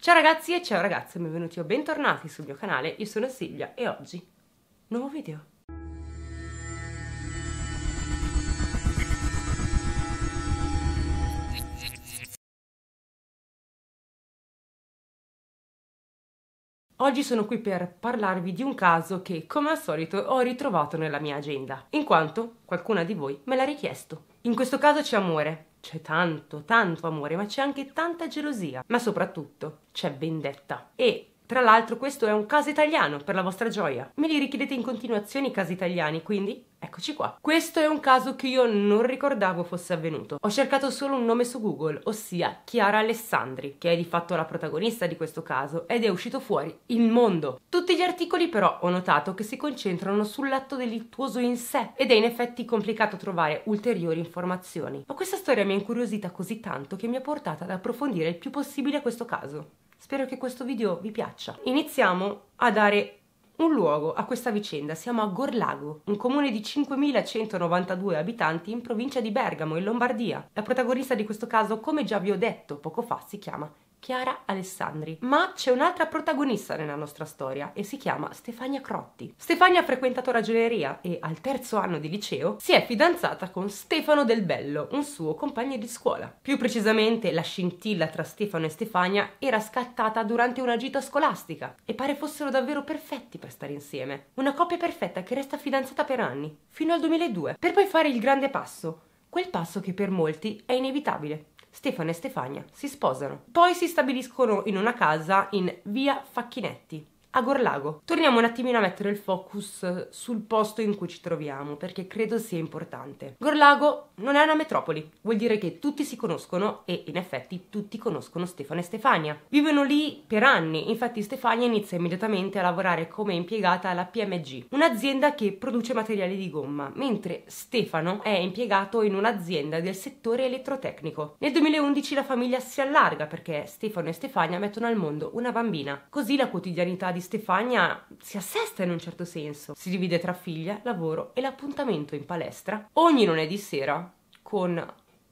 Ciao ragazzi e ciao ragazze, benvenuti o bentornati sul mio canale, io sono Silvia e oggi nuovo video. Oggi sono qui per parlarvi di un caso che, come al solito, ho ritrovato nella mia agenda, in quanto qualcuna di voi me l'ha richiesto. In questo caso c'è amore, c'è tanto, tanto amore, ma c'è anche tanta gelosia, ma soprattutto c'è vendetta. E tra l'altro questo è un caso italiano per la vostra gioia. Me li richiedete in continuazione i casi italiani, quindi Eccoci qua. Questo è un caso che io non ricordavo fosse avvenuto. Ho cercato solo un nome su Google, ossia Chiara Alessandri, che è di fatto la protagonista di questo caso ed è uscito fuori il mondo. Tutti gli articoli però ho notato che si concentrano sull'atto delittuoso in sé ed è in effetti complicato trovare ulteriori informazioni. Ma questa storia mi ha incuriosita così tanto che mi ha portata ad approfondire il più possibile questo caso. Spero che questo video vi piaccia. Iniziamo a dare un luogo a questa vicenda. Siamo a Gorlago, un comune di 5.192 abitanti in provincia di Bergamo, in Lombardia. La protagonista di questo caso, come già vi ho detto poco fa, si chiama Chiara Alessandri. Ma c'è un'altra protagonista nella nostra storia e si chiama Stefania Crotti. Stefania ha frequentato ragioneria e al terzo anno di liceo si è fidanzata con Stefano Del Bello, un suo compagno di scuola. Più precisamente la scintilla tra Stefano e Stefania era scattata durante una gita scolastica e pare fossero davvero perfetti per stare insieme. Una coppia perfetta che resta fidanzata per anni, fino al 2002, per poi fare il grande passo, quel passo che per molti è inevitabile Stefano e Stefania si sposano. Poi si stabiliscono in una casa in via Facchinetti a Gorlago. Torniamo un attimino a mettere il focus sul posto in cui ci troviamo, perché credo sia importante. Gorlago non è una metropoli, vuol dire che tutti si conoscono e in effetti tutti conoscono Stefano e Stefania. Vivono lì per anni, infatti Stefania inizia immediatamente a lavorare come impiegata alla PMG, un'azienda che produce materiali di gomma, mentre Stefano è impiegato in un'azienda del settore elettrotecnico. Nel 2011 la famiglia si allarga perché Stefano e Stefania mettono al mondo una bambina. Così la quotidianità di di Stefania si assesta in un certo senso. Si divide tra figlia, lavoro e l'appuntamento in palestra ogni lunedì sera con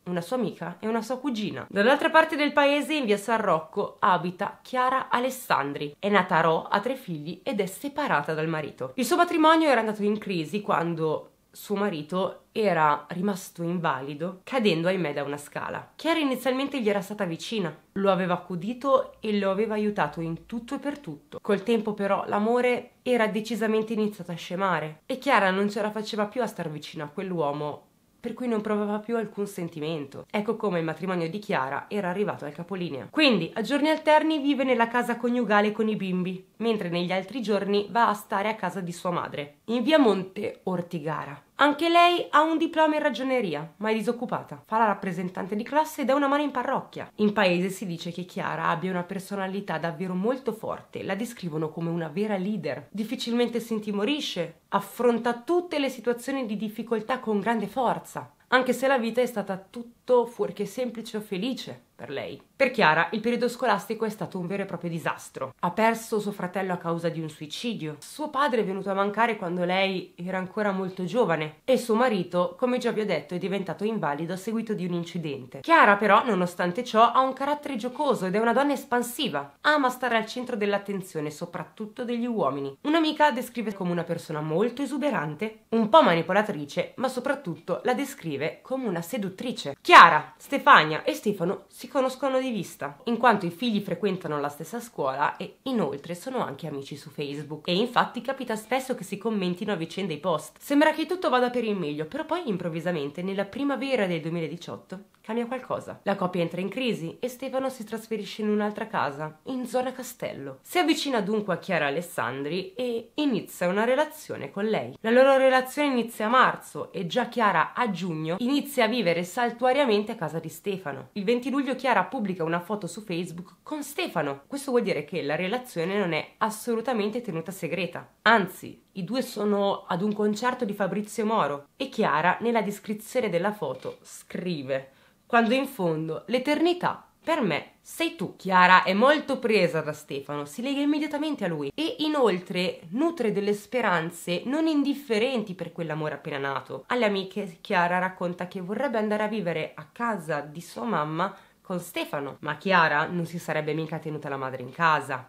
una sua amica e una sua cugina. Dall'altra parte del paese, in via San Rocco, abita Chiara Alessandri. È nata a Ro, ha tre figli ed è separata dal marito. Il suo matrimonio era andato in crisi quando suo marito era rimasto invalido cadendo ahimè da una scala. Chiara inizialmente gli era stata vicina, lo aveva accudito e lo aveva aiutato in tutto e per tutto. Col tempo però l'amore era decisamente iniziato a scemare e Chiara non ce la faceva più a star vicino a quell'uomo per cui non provava più alcun sentimento. Ecco come il matrimonio di Chiara era arrivato al capolinea. Quindi, a giorni alterni vive nella casa coniugale con i bimbi, mentre negli altri giorni va a stare a casa di sua madre, in via Monte Ortigara. Anche lei ha un diploma in ragioneria, ma è disoccupata. Fa la rappresentante di classe ed è una mano in parrocchia. In paese si dice che Chiara abbia una personalità davvero molto forte, la descrivono come una vera leader. Difficilmente si intimorisce, affronta tutte le situazioni di difficoltà con grande forza, anche se la vita è stata tutto fuorché semplice o felice per lei. Per Chiara il periodo scolastico è stato un vero e proprio disastro. Ha perso suo fratello a causa di un suicidio, suo padre è venuto a mancare quando lei era ancora molto giovane e suo marito, come già vi ho detto, è diventato invalido a seguito di un incidente. Chiara però, nonostante ciò, ha un carattere giocoso ed è una donna espansiva. Ama stare al centro dell'attenzione, soprattutto degli uomini. Un'amica descrive come una persona molto esuberante, un po' manipolatrice, ma soprattutto la descrive come una seduttrice. Chiara, Stefania e Stefano si si conoscono di vista, in quanto i figli frequentano la stessa scuola e inoltre sono anche amici su Facebook. E infatti capita spesso che si commentino a vicenda i post. Sembra che tutto vada per il meglio, però poi improvvisamente nella primavera del 2018 cambia qualcosa. La coppia entra in crisi e Stefano si trasferisce in un'altra casa, in zona castello. Si avvicina dunque a Chiara Alessandri e inizia una relazione con lei. La loro relazione inizia a marzo e già Chiara a giugno inizia a vivere saltuariamente a casa di Stefano. Il 20 luglio Chiara pubblica una foto su Facebook con Stefano. Questo vuol dire che la relazione non è assolutamente tenuta segreta. Anzi, i due sono ad un concerto di Fabrizio Moro e Chiara nella descrizione della foto scrive quando in fondo l'eternità per me sei tu. Chiara è molto presa da Stefano, si lega immediatamente a lui e inoltre nutre delle speranze non indifferenti per quell'amore appena nato. Alle amiche Chiara racconta che vorrebbe andare a vivere a casa di sua mamma con Stefano, ma Chiara non si sarebbe mica tenuta la madre in casa.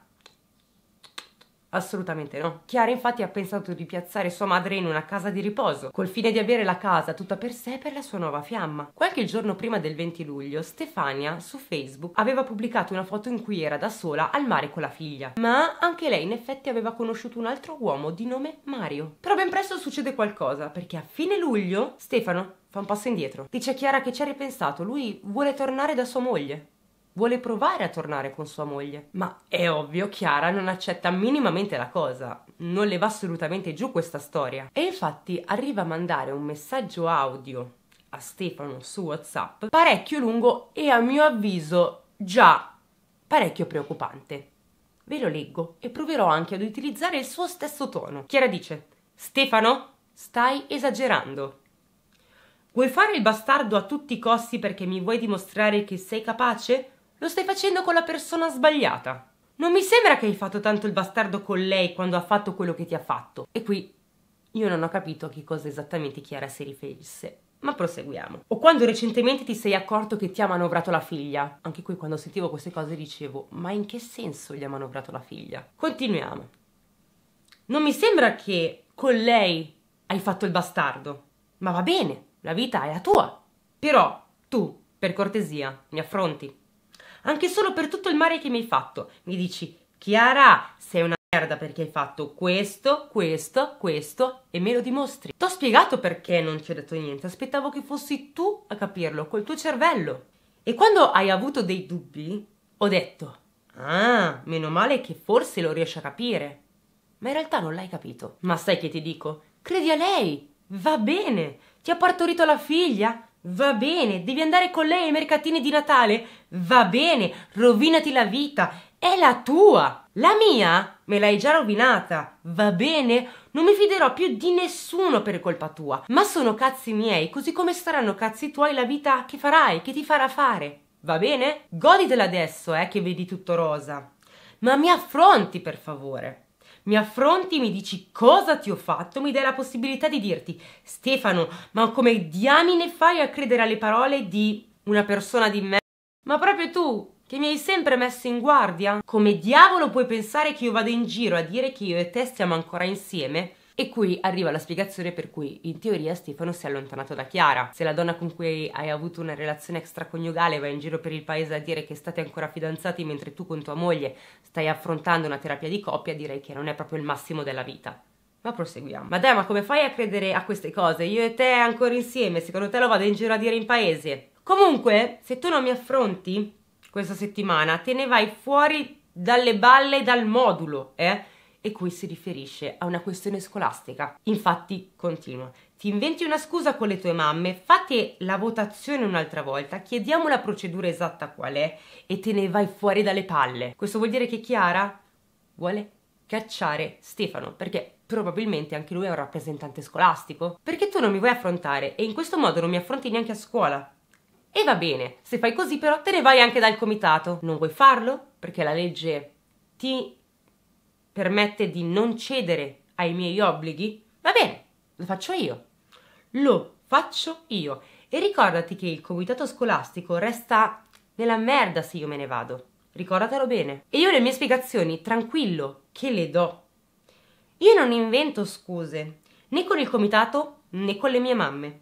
Assolutamente no. Chiara infatti ha pensato di piazzare sua madre in una casa di riposo, col fine di avere la casa tutta per sé per la sua nuova fiamma. Qualche giorno prima del 20 luglio, Stefania su Facebook aveva pubblicato una foto in cui era da sola al mare con la figlia, ma anche lei in effetti aveva conosciuto un altro uomo di nome Mario. Però ben presto succede qualcosa, perché a fine luglio Stefano fa un passo indietro. Dice a Chiara che ci ha ripensato, lui vuole tornare da sua moglie vuole provare a tornare con sua moglie. Ma è ovvio, Chiara non accetta minimamente la cosa, non le va assolutamente giù questa storia. E infatti arriva a mandare un messaggio audio a Stefano su WhatsApp parecchio lungo e a mio avviso già parecchio preoccupante. Ve lo leggo e proverò anche ad utilizzare il suo stesso tono. Chiara dice: Stefano, stai esagerando. Vuoi fare il bastardo a tutti i costi perché mi vuoi dimostrare che sei capace? Lo stai facendo con la persona sbagliata. Non mi sembra che hai fatto tanto il bastardo con lei quando ha fatto quello che ti ha fatto. E qui io non ho capito a che cosa esattamente Chiara si riferisse. Ma proseguiamo. O quando recentemente ti sei accorto che ti ha manovrato la figlia. Anche qui quando sentivo queste cose dicevo, ma in che senso gli ha manovrato la figlia? Continuiamo. Non mi sembra che con lei hai fatto il bastardo. Ma va bene, la vita è la tua. Però tu, per cortesia, mi affronti anche solo per tutto il male che mi hai fatto. Mi dici, Chiara, sei una merda perché hai fatto questo, questo, questo e me lo dimostri. T'ho spiegato perché non ci ho detto niente, aspettavo che fossi tu a capirlo, col tuo cervello. E quando hai avuto dei dubbi, ho detto, ah, meno male che forse lo riesci a capire. Ma in realtà non l'hai capito. Ma sai che ti dico? Credi a lei, va bene, ti ha partorito la figlia, Va bene, devi andare con lei ai mercatini di Natale? Va bene, rovinati la vita, è la tua. La mia me l'hai già rovinata, va bene? Non mi fiderò più di nessuno per colpa tua, ma sono cazzi miei, così come saranno cazzi tuoi la vita che farai, che ti farà fare. Va bene? Goditela adesso, eh, che vedi tutto rosa. Ma mi affronti, per favore mi affronti, mi dici cosa ti ho fatto, mi dai la possibilità di dirti Stefano, ma come diamine fai a credere alle parole di una persona di me? Ma proprio tu, che mi hai sempre messo in guardia? Come diavolo puoi pensare che io vada in giro a dire che io e te stiamo ancora insieme? E qui arriva la spiegazione per cui in teoria Stefano si è allontanato da Chiara. Se la donna con cui hai avuto una relazione extraconiugale va in giro per il paese a dire che state ancora fidanzati mentre tu con tua moglie stai affrontando una terapia di coppia, direi che non è proprio il massimo della vita. Ma proseguiamo. Ma dai, ma come fai a credere a queste cose? Io e te ancora insieme, secondo te lo vado in giro a dire in paese? Comunque, se tu non mi affronti questa settimana, te ne vai fuori dalle balle, dal modulo, eh? e qui si riferisce a una questione scolastica. Infatti, continua. Ti inventi una scusa con le tue mamme, fate la votazione un'altra volta, chiediamo la procedura esatta qual è e te ne vai fuori dalle palle. Questo vuol dire che Chiara vuole cacciare Stefano perché probabilmente anche lui è un rappresentante scolastico. Perché tu non mi vuoi affrontare e in questo modo non mi affronti neanche a scuola. E va bene, se fai così però te ne vai anche dal comitato. Non vuoi farlo perché la legge ti permette di non cedere ai miei obblighi, va bene, lo faccio io. Lo faccio io. E ricordati che il comitato scolastico resta nella merda se io me ne vado. Ricordatelo bene. E io le mie spiegazioni, tranquillo, che le do. Io non invento scuse, né con il comitato né con le mie mamme.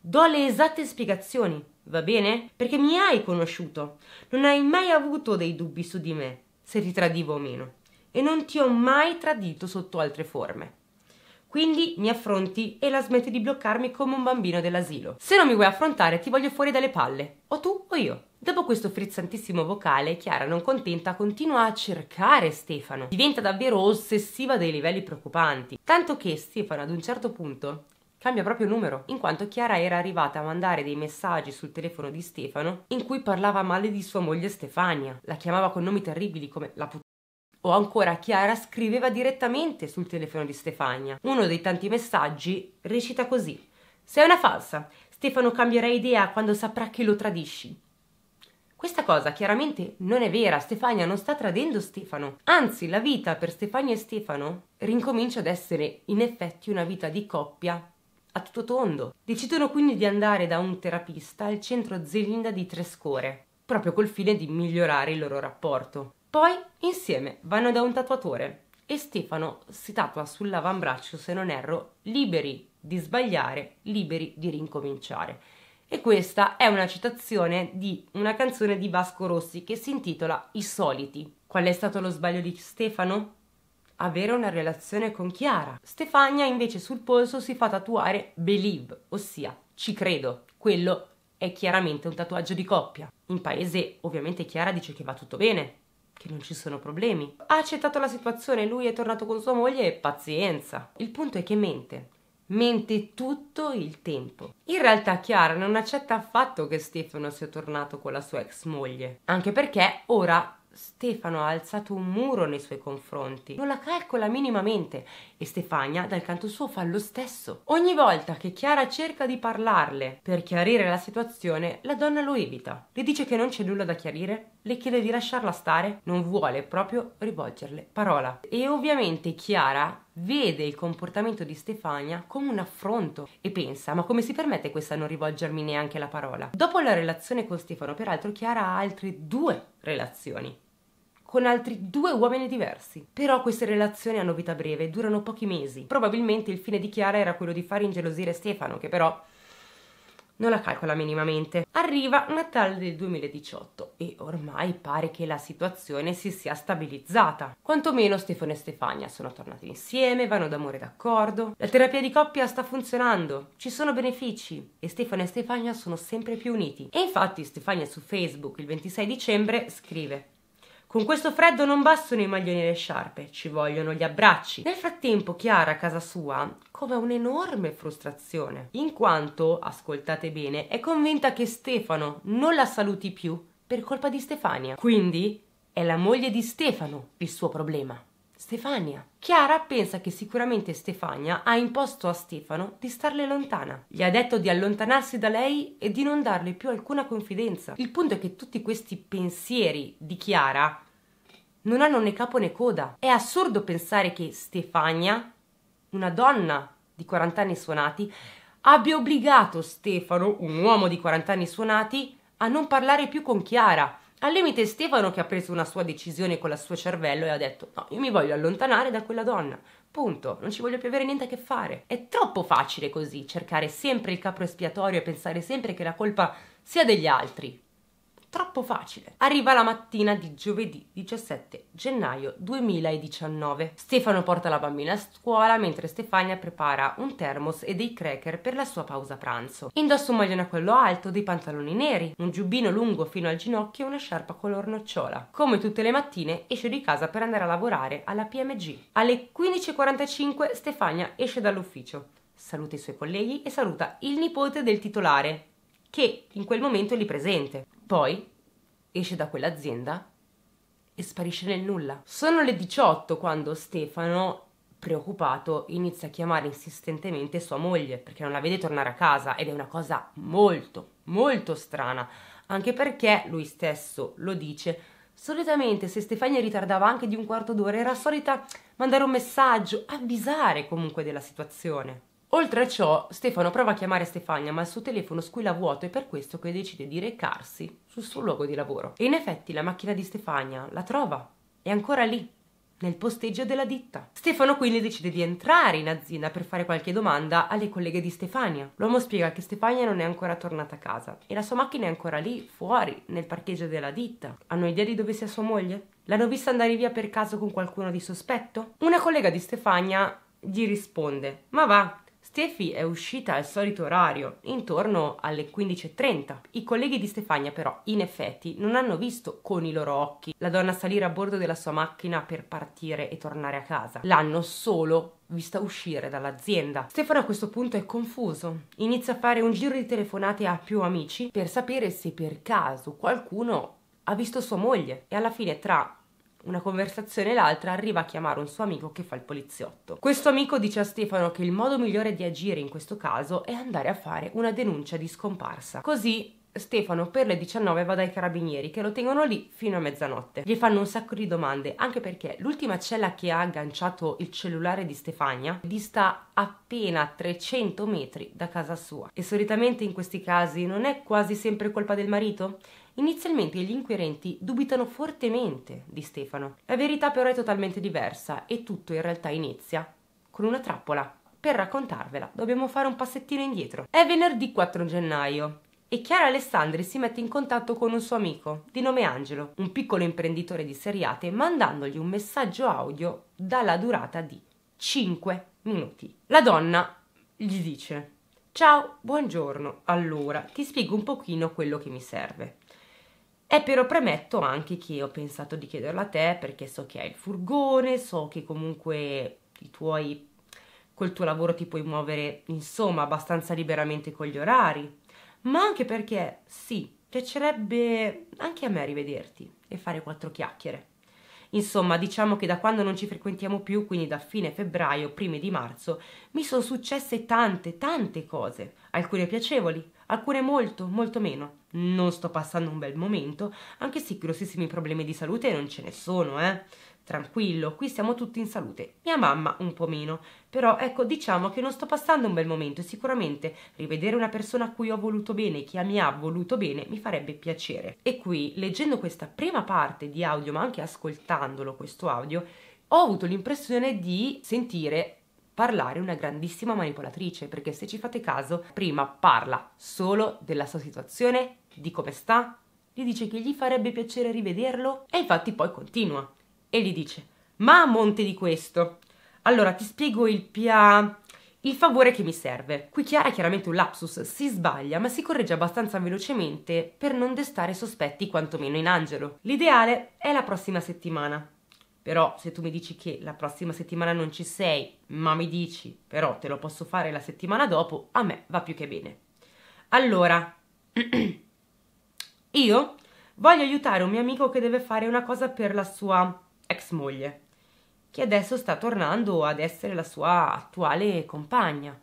Do le esatte spiegazioni, va bene? Perché mi hai conosciuto, non hai mai avuto dei dubbi su di me, se ti tradivo o meno e non ti ho mai tradito sotto altre forme. Quindi mi affronti e la smetti di bloccarmi come un bambino dell'asilo. Se non mi vuoi affrontare ti voglio fuori dalle palle, o tu o io. Dopo questo frizzantissimo vocale, Chiara, non contenta, continua a cercare Stefano. Diventa davvero ossessiva a dei livelli preoccupanti, tanto che Stefano ad un certo punto cambia proprio numero, in quanto Chiara era arrivata a mandare dei messaggi sul telefono di Stefano in cui parlava male di sua moglie Stefania. La chiamava con nomi terribili come la puttana o ancora Chiara scriveva direttamente sul telefono di Stefania. Uno dei tanti messaggi recita così: Sei una falsa. Stefano cambierà idea quando saprà che lo tradisci. Questa cosa chiaramente non è vera, Stefania non sta tradendo Stefano. Anzi, la vita per Stefania e Stefano rincomincia ad essere in effetti una vita di coppia a tutto tondo. Decidono quindi di andare da un terapista al centro Zelinda di Trescore, proprio col fine di migliorare il loro rapporto. Poi insieme vanno da un tatuatore e Stefano si tatua sull'avambraccio, se non erro, liberi di sbagliare, liberi di rincominciare. E questa è una citazione di una canzone di Vasco Rossi che si intitola I soliti. Qual è stato lo sbaglio di Stefano? Avere una relazione con Chiara. Stefania invece sul polso si fa tatuare Believe, ossia ci credo. Quello è chiaramente un tatuaggio di coppia. In paese ovviamente Chiara dice che va tutto bene, che non ci sono problemi. Ha accettato la situazione, lui è tornato con sua moglie e pazienza. Il punto è che mente. Mente tutto il tempo. In realtà Chiara non accetta affatto che Stefano sia tornato con la sua ex moglie, anche perché ora Stefano ha alzato un muro nei suoi confronti, non la calcola minimamente e Stefania dal canto suo fa lo stesso. Ogni volta che Chiara cerca di parlarle per chiarire la situazione, la donna lo evita. Le dice che non c'è nulla da chiarire, le chiede di lasciarla stare, non vuole proprio rivolgerle parola. E ovviamente Chiara vede il comportamento di Stefania come un affronto e pensa ma come si permette questa a non rivolgermi neanche la parola? Dopo la relazione con Stefano, peraltro, Chiara ha altre due relazioni con altri due uomini diversi. Però queste relazioni hanno vita breve, durano pochi mesi. Probabilmente il fine di Chiara era quello di far ingelosire Stefano, che però non la calcola minimamente. Arriva Natale del 2018 e ormai pare che la situazione si sia stabilizzata. Quantomeno Stefano e Stefania sono tornati insieme, vanno d'amore d'accordo, la terapia di coppia sta funzionando, ci sono benefici e Stefano e Stefania sono sempre più uniti. E infatti Stefania su Facebook il 26 dicembre scrive con questo freddo non bastano i maglioni e le sciarpe, ci vogliono gli abbracci. Nel frattempo Chiara a casa sua come un'enorme frustrazione, in quanto, ascoltate bene, è convinta che Stefano non la saluti più per colpa di Stefania. Quindi è la moglie di Stefano il suo problema. Stefania. Chiara pensa che sicuramente Stefania ha imposto a Stefano di starle lontana. Gli ha detto di allontanarsi da lei e di non darle più alcuna confidenza. Il punto è che tutti questi pensieri di Chiara non hanno né capo né coda. È assurdo pensare che Stefania, una donna di 40 anni suonati, abbia obbligato Stefano, un uomo di 40 anni suonati, a non parlare più con Chiara. Al limite Stefano che ha preso una sua decisione con il suo cervello e ha detto no, io mi voglio allontanare da quella donna. Punto, non ci voglio più avere niente a che fare. È troppo facile così cercare sempre il capro espiatorio e pensare sempre che la colpa sia degli altri troppo facile. Arriva la mattina di giovedì 17 gennaio 2019. Stefano porta la bambina a scuola mentre Stefania prepara un thermos e dei cracker per la sua pausa pranzo. Indossa un maglione a quello alto, dei pantaloni neri, un giubbino lungo fino al ginocchio e una sciarpa color nocciola. Come tutte le mattine esce di casa per andare a lavorare alla PMG. Alle 15.45 Stefania esce dall'ufficio saluta i suoi colleghi e saluta il nipote del titolare, che in quel momento è lì presente. Poi esce da quell'azienda e sparisce nel nulla. Sono le 18 quando Stefano, preoccupato, inizia a chiamare insistentemente sua moglie perché non la vede tornare a casa ed è una cosa molto, molto strana, anche perché lui stesso lo dice. Solitamente se Stefania ritardava anche di un quarto d'ora era solita mandare un messaggio, avvisare comunque della situazione. Oltre a ciò, Stefano prova a chiamare Stefania, ma il suo telefono squilla vuoto e per questo che decide di recarsi sul suo luogo di lavoro. E in effetti la macchina di Stefania la trova, è ancora lì, nel posteggio della ditta. Stefano quindi decide di entrare in azienda per fare qualche domanda alle colleghe di Stefania. L'uomo spiega che Stefania non è ancora tornata a casa e la sua macchina è ancora lì, fuori, nel parcheggio della ditta. Hanno idea di dove sia sua moglie? L'hanno vista andare via per caso con qualcuno di sospetto? Una collega di Stefania gli risponde: Ma va, Stefi è uscita al solito orario, intorno alle 15.30. I colleghi di Stefania però, in effetti, non hanno visto con i loro occhi la donna salire a bordo della sua macchina per partire e tornare a casa. L'hanno solo vista uscire dall'azienda. Stefano a questo punto è confuso, inizia a fare un giro di telefonate a più amici per sapere se per caso qualcuno ha visto sua moglie e alla fine tra una conversazione e l'altra, arriva a chiamare un suo amico che fa il poliziotto. Questo amico dice a Stefano che il modo migliore di agire in questo caso è andare a fare una denuncia di scomparsa. Così Stefano per le 19 va dai carabinieri che lo tengono lì fino a mezzanotte. Gli fanno un sacco di domande, anche perché l'ultima cella che ha agganciato il cellulare di Stefania dista appena 300 metri da casa sua. E solitamente in questi casi non è quasi sempre colpa del marito? Inizialmente gli inquirenti dubitano fortemente di Stefano. La verità però è totalmente diversa e tutto in realtà inizia con una trappola. Per raccontarvela dobbiamo fare un passettino indietro. È venerdì 4 gennaio e Chiara Alessandri si mette in contatto con un suo amico di nome Angelo, un piccolo imprenditore di seriate, mandandogli un messaggio audio dalla durata di 5 minuti. La donna gli dice Ciao, buongiorno. Allora, ti spiego un pochino quello che mi serve. E però premetto anche che ho pensato di chiederlo a te perché so che hai il furgone, so che comunque i tuoi, col tuo lavoro ti puoi muovere insomma abbastanza liberamente con gli orari, ma anche perché sì, piacerebbe anche a me rivederti e fare quattro chiacchiere. Insomma, diciamo che da quando non ci frequentiamo più, quindi da fine febbraio, primi di marzo, mi sono successe tante, tante cose, alcune piacevoli, alcune molto, molto meno. Non sto passando un bel momento, anche se grossissimi problemi di salute non ce ne sono, eh. Tranquillo, qui siamo tutti in salute. Mia mamma un po' meno, però ecco, diciamo che non sto passando un bel momento e sicuramente rivedere una persona a cui ho voluto bene, che mi ha voluto bene, mi farebbe piacere. E qui, leggendo questa prima parte di audio, ma anche ascoltandolo questo audio, ho avuto l'impressione di sentire parlare una grandissima manipolatrice perché se ci fate caso, prima parla solo della sua situazione, di come sta, gli dice che gli farebbe piacere rivederlo e infatti poi continua e gli dice ma a monte di questo, allora ti spiego il PA, il favore che mi serve. Qui Chiara è chiaramente un lapsus, si sbaglia, ma si corregge abbastanza velocemente per non destare sospetti quantomeno in Angelo. L'ideale è la prossima settimana però se tu mi dici che la prossima settimana non ci sei, ma mi dici però te lo posso fare la settimana dopo, a me va più che bene. Allora, io voglio aiutare un mio amico che deve fare una cosa per la sua ex moglie, che adesso sta tornando ad essere la sua attuale compagna.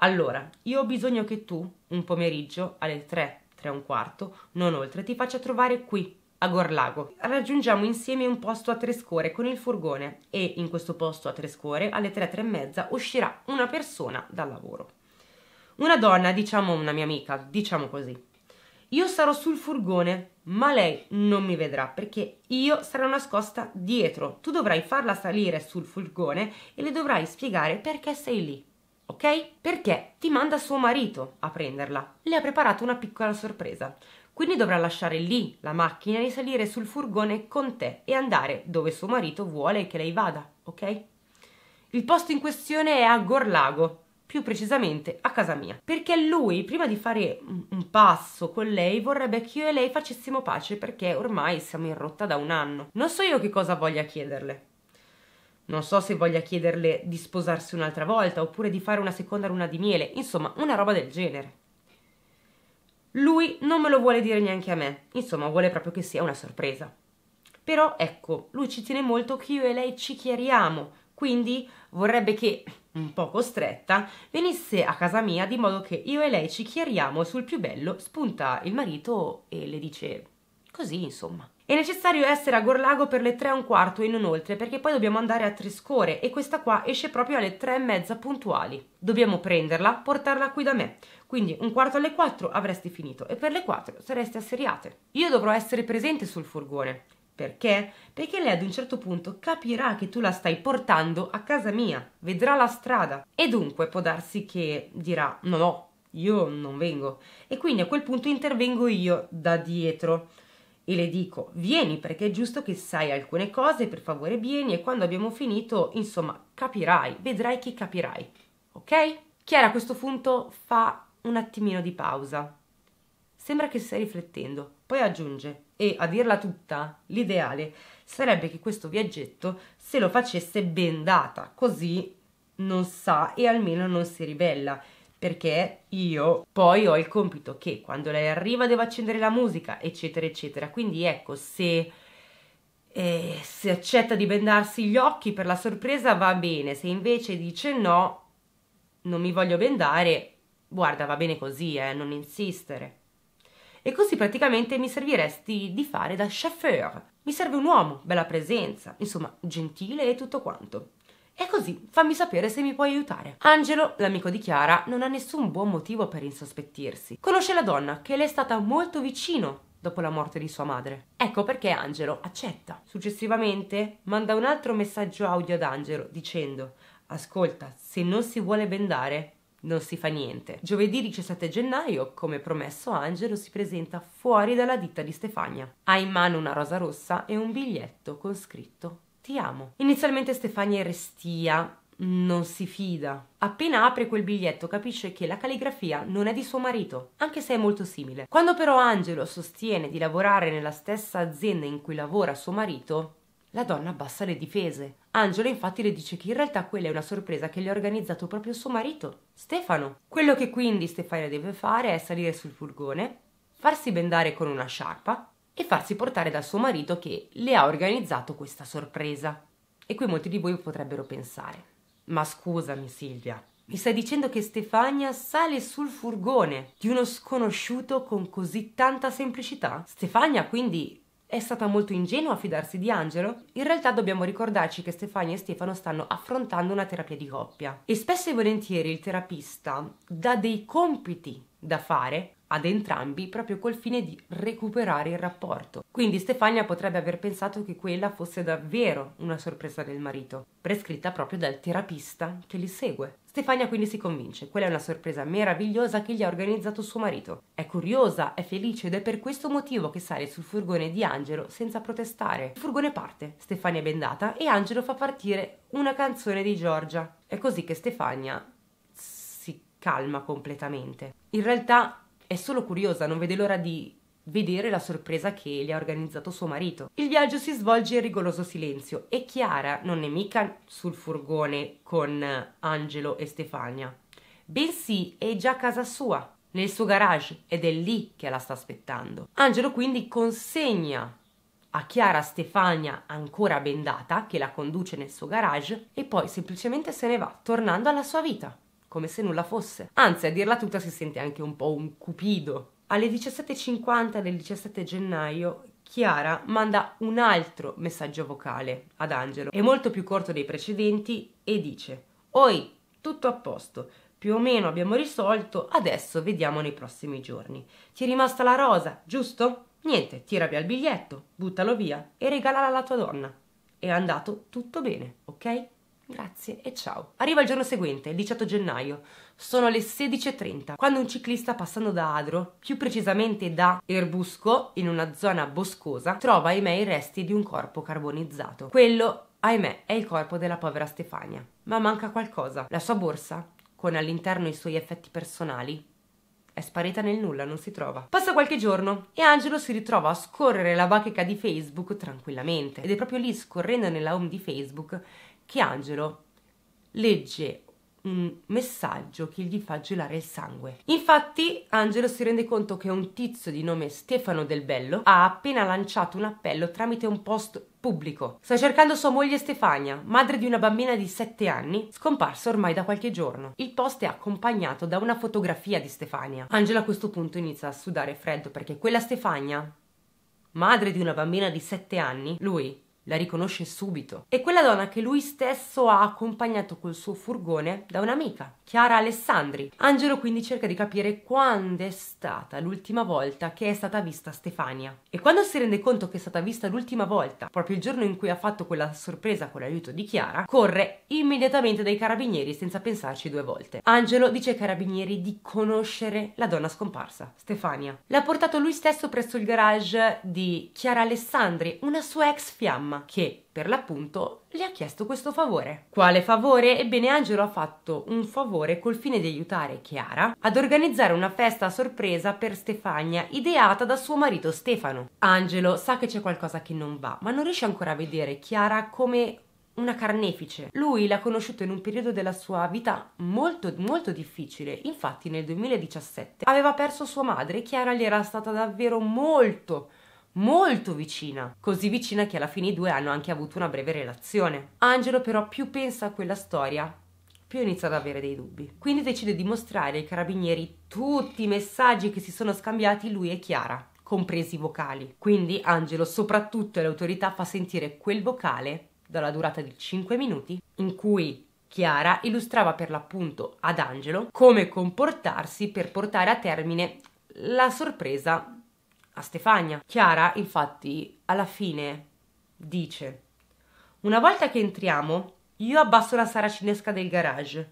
Allora, io ho bisogno che tu, un pomeriggio, alle 3, 3 e un quarto, non oltre, ti faccia trovare qui a Gorlago. Raggiungiamo insieme un posto a tre score con il furgone e in questo posto a tre score alle tre, 3 e mezza uscirà una persona dal lavoro. Una donna, diciamo una mia amica, diciamo così. Io sarò sul furgone, ma lei non mi vedrà perché io sarò nascosta dietro. Tu dovrai farla salire sul furgone e le dovrai spiegare perché sei lì. Ok? Perché ti manda suo marito a prenderla. Le ha preparato una piccola sorpresa. Quindi dovrà lasciare lì la macchina e salire sul furgone con te e andare dove suo marito vuole che lei vada, ok? Il posto in questione è a Gorlago, più precisamente a casa mia, perché lui, prima di fare un passo con lei, vorrebbe che io e lei facessimo pace perché ormai siamo in rotta da un anno. Non so io che cosa voglia chiederle. Non so se voglia chiederle di sposarsi un'altra volta oppure di fare una seconda luna di miele, insomma, una roba del genere. Lui non me lo vuole dire neanche a me, insomma vuole proprio che sia una sorpresa. Però ecco, lui ci tiene molto che io e lei ci chiariamo, quindi vorrebbe che, un po' costretta, venisse a casa mia di modo che io e lei ci chiariamo sul più bello, spunta il marito e le dice così, insomma. È necessario essere a Gorlago per le tre e un quarto e non oltre, perché poi dobbiamo andare a Trescore e questa qua esce proprio alle tre e mezza puntuali. Dobbiamo prenderla, portarla qui da me. Quindi un quarto alle 4 avresti finito e per le 4 saresti asseriate. Io dovrò essere presente sul furgone. Perché? Perché lei ad un certo punto capirà che tu la stai portando a casa mia, vedrà la strada e dunque può darsi che dirà no no, io non vengo. E quindi a quel punto intervengo io da dietro e le dico vieni perché è giusto che sai alcune cose, per favore vieni e quando abbiamo finito, insomma, capirai, vedrai che capirai. Ok? Chiara a questo punto fa un attimino di pausa. Sembra che stia riflettendo, poi aggiunge, e a dirla tutta, l'ideale sarebbe che questo viaggetto se lo facesse bendata, così non sa e almeno non si ribella, perché io poi ho il compito che quando lei arriva devo accendere la musica, eccetera, eccetera. Quindi ecco, se, eh, se accetta di bendarsi gli occhi per la sorpresa va bene, se invece dice no, non mi voglio bendare, guarda, va bene così, eh, non insistere. E così praticamente mi serviresti di fare da chauffeur. Mi serve un uomo, bella presenza, insomma, gentile e tutto quanto. E così, fammi sapere se mi puoi aiutare. Angelo, l'amico di Chiara, non ha nessun buon motivo per insospettirsi. Conosce la donna che le è stata molto vicino dopo la morte di sua madre. Ecco perché Angelo accetta. Successivamente manda un altro messaggio audio ad Angelo dicendo Ascolta, se non si vuole bendare, non si fa niente. Giovedì 17 gennaio, come promesso, Angelo si presenta fuori dalla ditta di Stefania. Ha in mano una rosa rossa e un biglietto con scritto Ti amo. Inizialmente Stefania è restia, non si fida. Appena apre quel biglietto capisce che la calligrafia non è di suo marito, anche se è molto simile. Quando però Angelo sostiene di lavorare nella stessa azienda in cui lavora suo marito, la donna abbassa le difese. Angela infatti le dice che in realtà quella è una sorpresa che le ha organizzato proprio suo marito, Stefano. Quello che quindi Stefania deve fare è salire sul furgone, farsi bendare con una sciarpa e farsi portare dal suo marito che le ha organizzato questa sorpresa. E qui molti di voi potrebbero pensare, ma scusami Silvia, mi stai dicendo che Stefania sale sul furgone di uno sconosciuto con così tanta semplicità? Stefania quindi è stata molto ingenua a fidarsi di Angelo? In realtà dobbiamo ricordarci che Stefania e Stefano stanno affrontando una terapia di coppia e spesso e volentieri il terapista dà dei compiti da fare ad entrambi proprio col fine di recuperare il rapporto. Quindi Stefania potrebbe aver pensato che quella fosse davvero una sorpresa del marito, prescritta proprio dal terapista che li segue. Stefania quindi si convince, quella è una sorpresa meravigliosa che gli ha organizzato suo marito. È curiosa, è felice ed è per questo motivo che sale sul furgone di Angelo senza protestare. Il furgone parte, Stefania è bendata e Angelo fa partire una canzone di Giorgia. È così che Stefania si calma completamente. In realtà è solo curiosa, non vede l'ora di vedere la sorpresa che le ha organizzato suo marito. Il viaggio si svolge in rigoroso silenzio e Chiara non è mica sul furgone con Angelo e Stefania, bensì è già a casa sua, nel suo garage, ed è lì che la sta aspettando. Angelo quindi consegna a Chiara Stefania ancora bendata, che la conduce nel suo garage, e poi semplicemente se ne va, tornando alla sua vita come se nulla fosse. Anzi, a dirla tutta si sente anche un po' un cupido. Alle 17.50 del 17 gennaio Chiara manda un altro messaggio vocale ad Angelo, è molto più corto dei precedenti e dice Oi, tutto a posto, più o meno abbiamo risolto, adesso vediamo nei prossimi giorni. Ti è rimasta la rosa, giusto? Niente, tira via il biglietto, buttalo via e regalala alla tua donna. È andato tutto bene, ok? Grazie e ciao. Arriva il giorno seguente, il 18 gennaio. Sono le 16.30, quando un ciclista passando da Adro, più precisamente da Erbusco, in una zona boscosa, trova ahimè i resti di un corpo carbonizzato. Quello, ahimè, è il corpo della povera Stefania. Ma manca qualcosa. La sua borsa, con all'interno i suoi effetti personali, è sparita nel nulla, non si trova. Passa qualche giorno e Angelo si ritrova a scorrere la bacheca di Facebook tranquillamente ed è proprio lì, scorrendo nella home di Facebook, che Angelo legge un messaggio che gli fa gelare il sangue. Infatti, Angelo si rende conto che un tizio di nome Stefano Del Bello ha appena lanciato un appello tramite un post pubblico. Sta cercando sua moglie Stefania, madre di una bambina di 7 anni, scomparsa ormai da qualche giorno. Il post è accompagnato da una fotografia di Stefania. Angelo a questo punto inizia a sudare freddo perché quella Stefania, madre di una bambina di 7 anni, lui la riconosce subito. È quella donna che lui stesso ha accompagnato col suo furgone da un'amica. Chiara Alessandri. Angelo quindi cerca di capire quando è stata l'ultima volta che è stata vista Stefania. E quando si rende conto che è stata vista l'ultima volta, proprio il giorno in cui ha fatto quella sorpresa con l'aiuto di Chiara, corre immediatamente dai carabinieri senza pensarci due volte. Angelo dice ai carabinieri di conoscere la donna scomparsa, Stefania. L'ha portato lui stesso presso il garage di Chiara Alessandri, una sua ex fiamma, che per l'appunto, le ha chiesto questo favore. Quale favore? Ebbene, Angelo ha fatto un favore col fine di aiutare Chiara ad organizzare una festa a sorpresa per Stefania, ideata da suo marito Stefano. Angelo sa che c'è qualcosa che non va, ma non riesce ancora a vedere Chiara come una carnefice. Lui l'ha conosciuta in un periodo della sua vita molto molto difficile, infatti nel 2017 aveva perso sua madre, e Chiara gli era stata davvero molto molto vicina, così vicina che alla fine i due hanno anche avuto una breve relazione. Angelo però più pensa a quella storia, più inizia ad avere dei dubbi. Quindi decide di mostrare ai carabinieri tutti i messaggi che si sono scambiati lui e Chiara, compresi i vocali. Quindi Angelo, soprattutto alle autorità, fa sentire quel vocale dalla durata di 5 minuti in cui Chiara illustrava per l'appunto ad Angelo come comportarsi per portare a termine la sorpresa a Stefania. Chiara, infatti, alla fine dice: Una volta che entriamo, io abbasso la saracinesca del garage.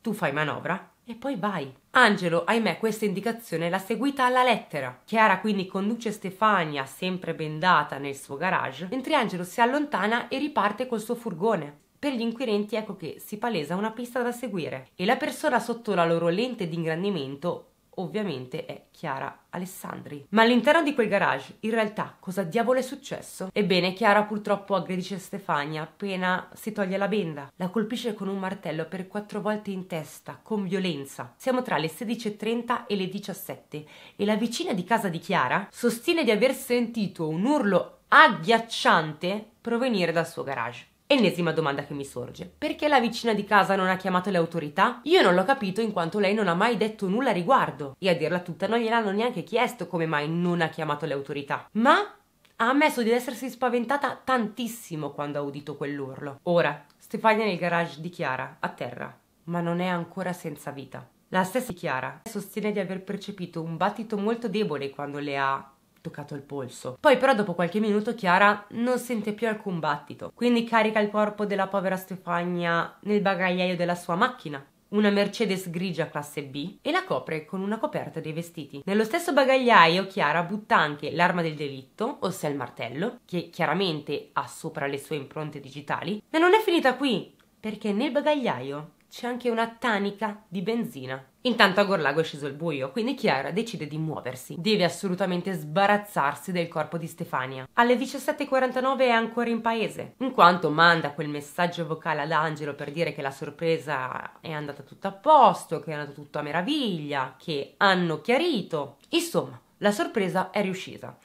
Tu fai manovra e poi vai. Angelo, ahimè, questa indicazione l'ha seguita alla lettera. Chiara quindi conduce Stefania, sempre bendata, nel suo garage, mentre Angelo si allontana e riparte col suo furgone. Per gli inquirenti ecco che si palesa una pista da seguire e la persona sotto la loro lente di ingrandimento ovviamente è Chiara Alessandri. Ma all'interno di quel garage, in realtà, cosa diavolo è successo? Ebbene, Chiara purtroppo aggredisce Stefania appena si toglie la benda. La colpisce con un martello per quattro volte in testa, con violenza. Siamo tra le 16.30 e le 17 e la vicina di casa di Chiara sostiene di aver sentito un urlo agghiacciante provenire dal suo garage. Ennesima domanda che mi sorge. Perché la vicina di casa non ha chiamato le autorità? Io non l'ho capito in quanto lei non ha mai detto nulla a riguardo e a dirla tutta non gliel'hanno neanche chiesto come mai non ha chiamato le autorità. Ma ha ammesso di essersi spaventata tantissimo quando ha udito quell'urlo. Ora, Stefania nel garage di Chiara, a terra, ma non è ancora senza vita. La stessa Chiara sostiene di aver percepito un battito molto debole quando le ha toccato il polso. Poi però dopo qualche minuto Chiara non sente più alcun battito, quindi carica il corpo della povera Stefania nel bagagliaio della sua macchina una Mercedes grigia classe B e la copre con una coperta dei vestiti. Nello stesso bagagliaio Chiara butta anche l'arma del delitto, ossia il martello, che chiaramente ha sopra le sue impronte digitali, ma non è finita qui, perché nel bagagliaio c'è anche una tanica di benzina. Intanto a Gorlago è sceso il buio, quindi Chiara decide di muoversi. Deve assolutamente sbarazzarsi del corpo di Stefania. Alle 17.49 è ancora in paese, in quanto manda quel messaggio vocale ad Angelo per dire che la sorpresa è andata tutta a posto, che è andata tutto a meraviglia, che hanno chiarito. Insomma, la sorpresa è riuscita.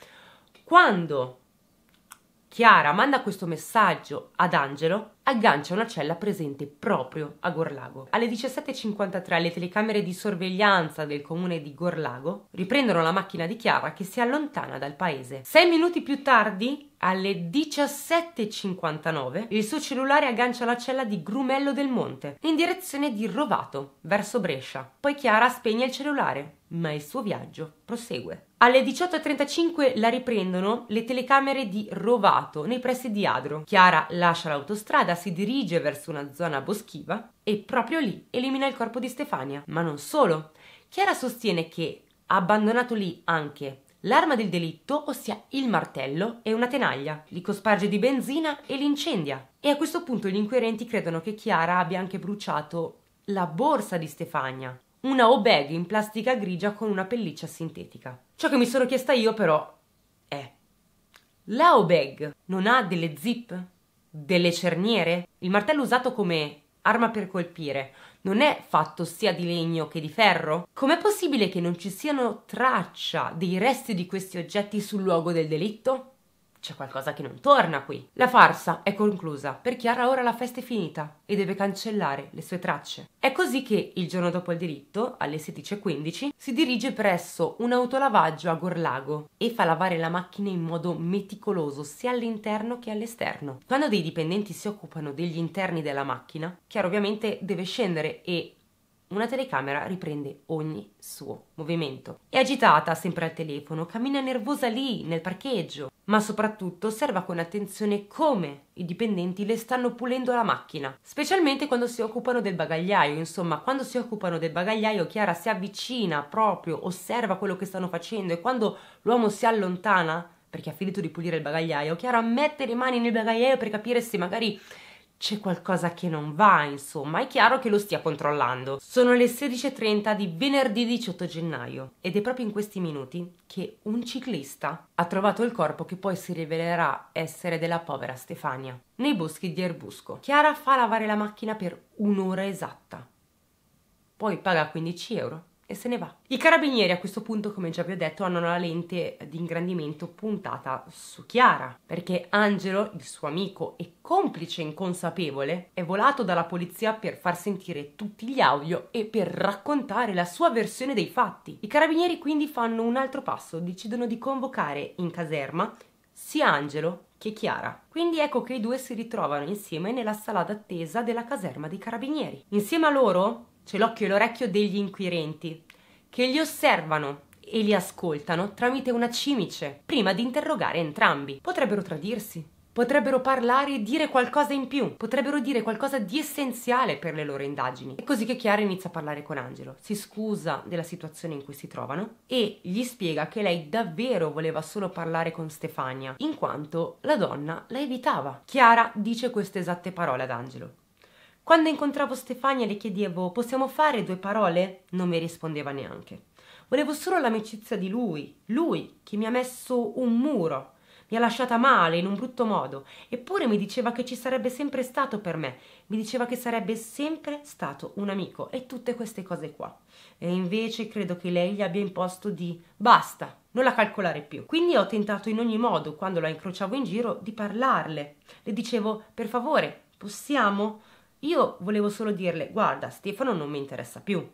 Quando Chiara manda questo messaggio ad Angelo, aggancia una cella presente proprio a Gorlago. Alle 17.53 le telecamere di sorveglianza del comune di Gorlago riprendono la macchina di Chiara che si allontana dal paese. Sei minuti più tardi, alle 17.59, il suo cellulare aggancia la cella di Grumello del Monte, in direzione di Rovato, verso Brescia. Poi Chiara spegne il cellulare, ma il suo viaggio prosegue. Alle 18.35 la riprendono le telecamere di Rovato, nei pressi di Adro. Chiara lascia l'autostrada, si dirige verso una zona boschiva e proprio lì elimina il corpo di Stefania. Ma non solo. Chiara sostiene che ha abbandonato lì anche l'arma del delitto, ossia il martello e una tenaglia. Li cosparge di benzina e li incendia. E a questo punto gli inquirenti credono che Chiara abbia anche bruciato la borsa di Stefania una O-bag in plastica grigia con una pelliccia sintetica. Ciò che mi sono chiesta io però è la O-bag non ha delle zip? Delle cerniere? Il martello usato come arma per colpire non è fatto sia di legno che di ferro? Com'è possibile che non ci siano traccia dei resti di questi oggetti sul luogo del delitto? C'è qualcosa che non torna qui. La farsa è conclusa, per Chiara ora la festa è finita e deve cancellare le sue tracce. È così che, il giorno dopo il diritto, alle 16.15, si dirige presso un autolavaggio a Gorlago e fa lavare la macchina in modo meticoloso, sia all'interno che all'esterno. Quando dei dipendenti si occupano degli interni della macchina, Chiara ovviamente deve scendere e una telecamera riprende ogni suo movimento. È agitata sempre al telefono, cammina nervosa lì, nel parcheggio, ma soprattutto osserva con attenzione come i dipendenti le stanno pulendo la macchina, specialmente quando si occupano del bagagliaio, insomma, quando si occupano del bagagliaio Chiara si avvicina proprio, osserva quello che stanno facendo e quando l'uomo si allontana perché ha finito di pulire il bagagliaio, Chiara mette le mani nel bagagliaio per capire se magari c'è qualcosa che non va, insomma, è chiaro che lo stia controllando. Sono le 16.30 di venerdì 18 gennaio ed è proprio in questi minuti che un ciclista ha trovato il corpo che poi si rivelerà essere della povera Stefania, nei boschi di Erbusco. Chiara fa lavare la macchina per un'ora esatta, poi paga 15 euro e se ne va. I carabinieri a questo punto, come già vi ho detto, hanno la lente di ingrandimento puntata su Chiara, perché Angelo, il suo amico e complice inconsapevole, è volato dalla polizia per far sentire tutti gli audio e per raccontare la sua versione dei fatti. I carabinieri quindi fanno un altro passo, decidono di convocare in caserma sia Angelo che Chiara. Quindi ecco che i due si ritrovano insieme nella sala d'attesa della caserma dei carabinieri. Insieme a loro cioè l'occhio e l'orecchio degli inquirenti, che li osservano e li ascoltano tramite una cimice, prima di interrogare entrambi. Potrebbero tradirsi, potrebbero parlare e dire qualcosa in più, potrebbero dire qualcosa di essenziale per le loro indagini. È così che Chiara inizia a parlare con Angelo, si scusa della situazione in cui si trovano e gli spiega che lei davvero voleva solo parlare con Stefania, in quanto la donna la evitava. Chiara dice queste esatte parole ad Angelo. Quando incontravo Stefania le chiedevo possiamo fare due parole? Non mi rispondeva neanche. Volevo solo l'amicizia di lui, lui che mi ha messo un muro, mi ha lasciata male in un brutto modo, eppure mi diceva che ci sarebbe sempre stato per me, mi diceva che sarebbe sempre stato un amico e tutte queste cose qua. E invece credo che lei gli abbia imposto di basta, non la calcolare più. Quindi ho tentato in ogni modo, quando la incrociavo in giro, di parlarle. Le dicevo per favore, possiamo? Io volevo solo dirle, guarda, Stefano non mi interessa più.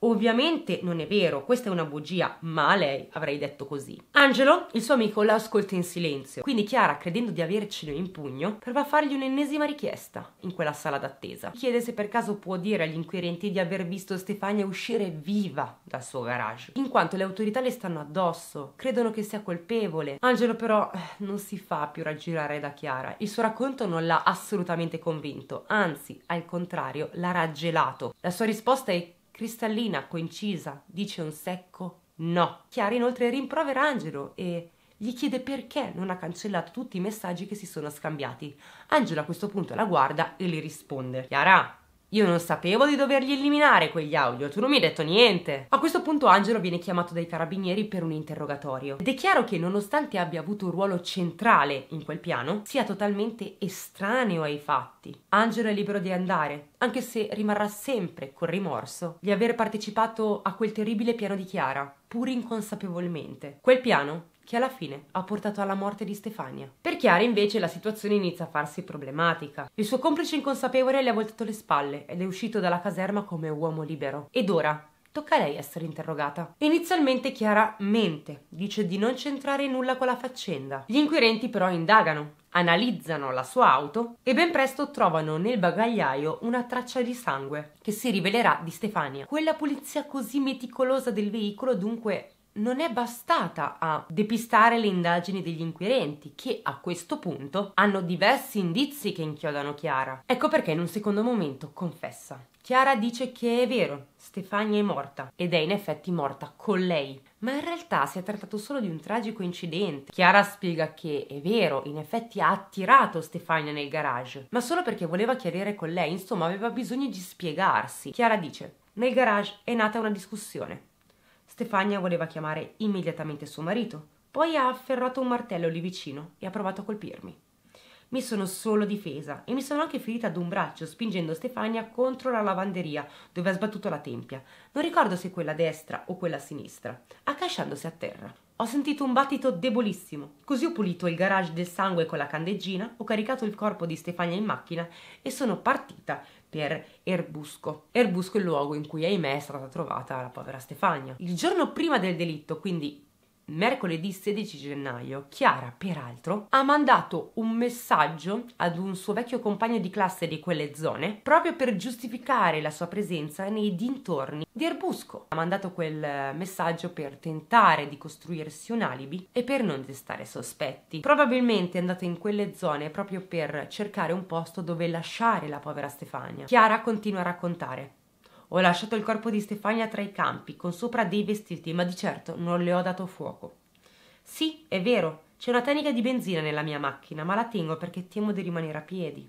Ovviamente non è vero, questa è una bugia, ma a lei avrei detto così. Angelo, il suo amico, la ascolta in silenzio, quindi Chiara, credendo di avercelo in pugno, prova a fargli un'ennesima richiesta in quella sala d'attesa. Chiede se per caso può dire agli inquirenti di aver visto Stefania uscire viva dal suo garage, in quanto le autorità le stanno addosso, credono che sia colpevole. Angelo però eh, non si fa più raggirare da Chiara, il suo racconto non l'ha assolutamente convinto, anzi, al contrario, l'ha raggelato. La sua risposta è cristallina, coincisa, dice un secco no. Chiara inoltre rimprovera Angelo e gli chiede perché non ha cancellato tutti i messaggi che si sono scambiati. Angelo a questo punto la guarda e le risponde: Chiara, io non sapevo di dovergli eliminare quegli audio, tu non mi hai detto niente. A questo punto Angelo viene chiamato dai carabinieri per un interrogatorio ed è chiaro che nonostante abbia avuto un ruolo centrale in quel piano, sia totalmente estraneo ai fatti. Angelo è libero di andare, anche se rimarrà sempre col rimorso di aver partecipato a quel terribile piano di Chiara, pur inconsapevolmente. Quel piano che alla fine ha portato alla morte di Stefania. Per Chiara invece la situazione inizia a farsi problematica. Il suo complice inconsapevole le ha voltato le spalle ed è uscito dalla caserma come uomo libero. Ed ora tocca a lei essere interrogata. Inizialmente Chiara mente, dice di non c'entrare nulla con la faccenda. Gli inquirenti però indagano, analizzano la sua auto e ben presto trovano nel bagagliaio una traccia di sangue che si rivelerà di Stefania. Quella pulizia così meticolosa del veicolo dunque non è bastata a depistare le indagini degli inquirenti, che a questo punto hanno diversi indizi che inchiodano Chiara. Ecco perché in un secondo momento confessa. Chiara dice che è vero, Stefania è morta ed è in effetti morta con lei, ma in realtà si è trattato solo di un tragico incidente. Chiara spiega che è vero, in effetti ha attirato Stefania nel garage, ma solo perché voleva chiarire con lei, insomma aveva bisogno di spiegarsi. Chiara dice, nel garage è nata una discussione. Stefania voleva chiamare immediatamente suo marito, poi ha afferrato un martello lì vicino e ha provato a colpirmi. Mi sono solo difesa e mi sono anche ferita ad un braccio spingendo Stefania contro la lavanderia dove ha sbattuto la tempia. Non ricordo se quella destra o quella sinistra, accasciandosi a terra. Ho sentito un battito debolissimo, così ho pulito il garage del sangue con la candeggina, ho caricato il corpo di Stefania in macchina e sono partita per Erbusco. Erbusco è il luogo in cui, ahimè, è stata trovata la povera Stefania. Il giorno prima del delitto, quindi mercoledì 16 gennaio, Chiara, peraltro, ha mandato un messaggio ad un suo vecchio compagno di classe di quelle zone proprio per giustificare la sua presenza nei dintorni di Erbusco. Ha mandato quel messaggio per tentare di costruirsi un alibi e per non destare sospetti. Probabilmente è andata in quelle zone proprio per cercare un posto dove lasciare la povera Stefania. Chiara continua a raccontare. Ho lasciato il corpo di Stefania tra i campi, con sopra dei vestiti, ma di certo non le ho dato fuoco. Sì, è vero, c'è una tanica di benzina nella mia macchina, ma la tengo perché temo di rimanere a piedi.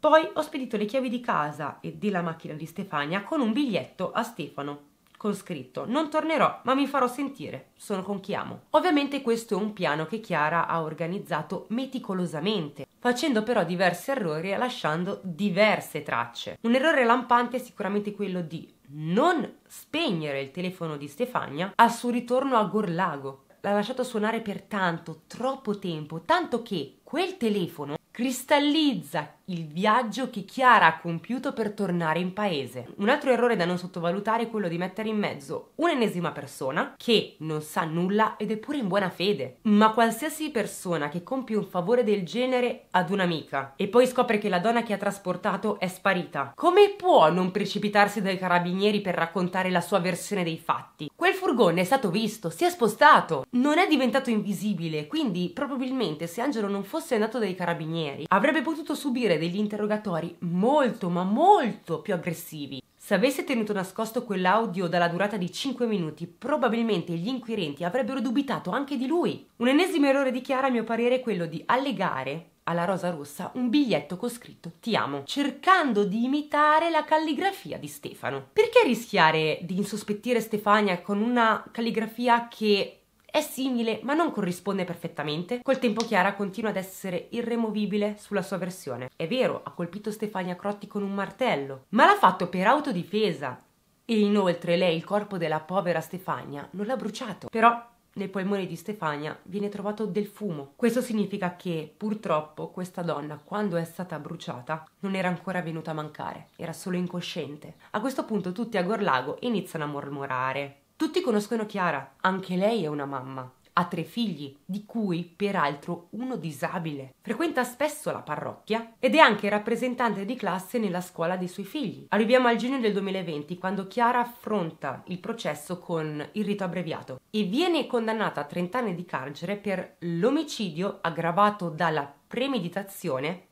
Poi ho spedito le chiavi di casa e della macchina di Stefania con un biglietto a Stefano, con scritto non tornerò ma mi farò sentire, sono con chi amo. Ovviamente questo è un piano che Chiara ha organizzato meticolosamente, facendo però diversi errori e lasciando diverse tracce. Un errore lampante è sicuramente quello di non spegnere il telefono di Stefania al suo ritorno a Gorlago. L'ha lasciato suonare per tanto, troppo tempo, tanto che quel telefono cristallizza, il viaggio che Chiara ha compiuto per tornare in paese. Un altro errore da non sottovalutare è quello di mettere in mezzo un'ennesima persona che non sa nulla ed è pure in buona fede. Ma qualsiasi persona che compie un favore del genere ad un'amica e poi scopre che la donna che ha trasportato è sparita, come può non precipitarsi dai carabinieri per raccontare la sua versione dei fatti? Quel furgone è stato visto, si è spostato, non è diventato invisibile, quindi probabilmente se Angelo non fosse andato dai carabinieri avrebbe potuto subire degli interrogatori molto ma molto più aggressivi. Se avesse tenuto nascosto quell'audio dalla durata di 5 minuti, probabilmente gli inquirenti avrebbero dubitato anche di lui. Un ennesimo errore di Chiara, a mio parere, è quello di allegare alla Rosa Rossa un biglietto con scritto Ti amo, cercando di imitare la calligrafia di Stefano. Perché rischiare di insospettire Stefania con una calligrafia che è simile, ma non corrisponde perfettamente. Col tempo Chiara continua ad essere irremovibile sulla sua versione. È vero, ha colpito Stefania Crotti con un martello, ma l'ha fatto per autodifesa. E inoltre lei il corpo della povera Stefania non l'ha bruciato. Però nel polmone di Stefania viene trovato del fumo. Questo significa che purtroppo questa donna, quando è stata bruciata, non era ancora venuta a mancare, era solo incosciente. A questo punto tutti a Gorlago iniziano a mormorare. Tutti conoscono Chiara, anche lei è una mamma. Ha tre figli, di cui peraltro uno disabile. Frequenta spesso la parrocchia ed è anche rappresentante di classe nella scuola dei suoi figli. Arriviamo al giugno del 2020 quando Chiara affronta il processo con il rito abbreviato e viene condannata a 30 anni di carcere per l'omicidio aggravato dalla premeditazione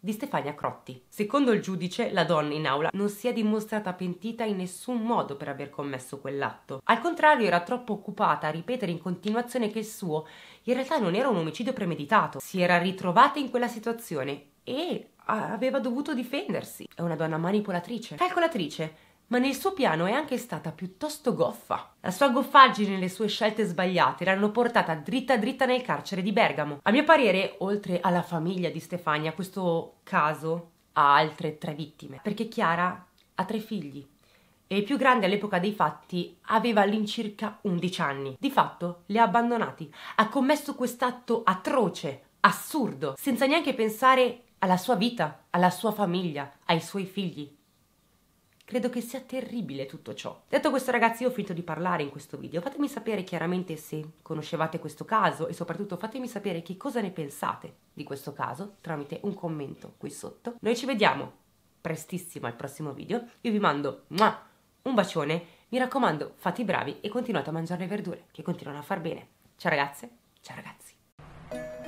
di Stefania Crotti. Secondo il giudice, la donna in aula non si è dimostrata pentita in nessun modo per aver commesso quell'atto. Al contrario, era troppo occupata a ripetere in continuazione che il suo in realtà non era un omicidio premeditato. Si era ritrovata in quella situazione e aveva dovuto difendersi. È una donna manipolatrice, calcolatrice, ma nel suo piano è anche stata piuttosto goffa. La sua goffaggine e le sue scelte sbagliate l'hanno portata dritta dritta nel carcere di Bergamo. A mio parere, oltre alla famiglia di Stefania, questo caso ha altre tre vittime, perché Chiara ha tre figli e il più grande all'epoca dei fatti aveva all'incirca 11 anni. Di fatto li ha abbandonati, ha commesso quest'atto atroce, assurdo, senza neanche pensare alla sua vita, alla sua famiglia, ai suoi figli. Credo che sia terribile tutto ciò. Detto questo ragazzi io ho finito di parlare in questo video, fatemi sapere chiaramente se conoscevate questo caso e soprattutto fatemi sapere che cosa ne pensate di questo caso tramite un commento qui sotto. Noi ci vediamo prestissimo al prossimo video, io vi mando un bacione, mi raccomando fate i bravi e continuate a mangiare le verdure che continuano a far bene. Ciao ragazze, ciao ragazzi.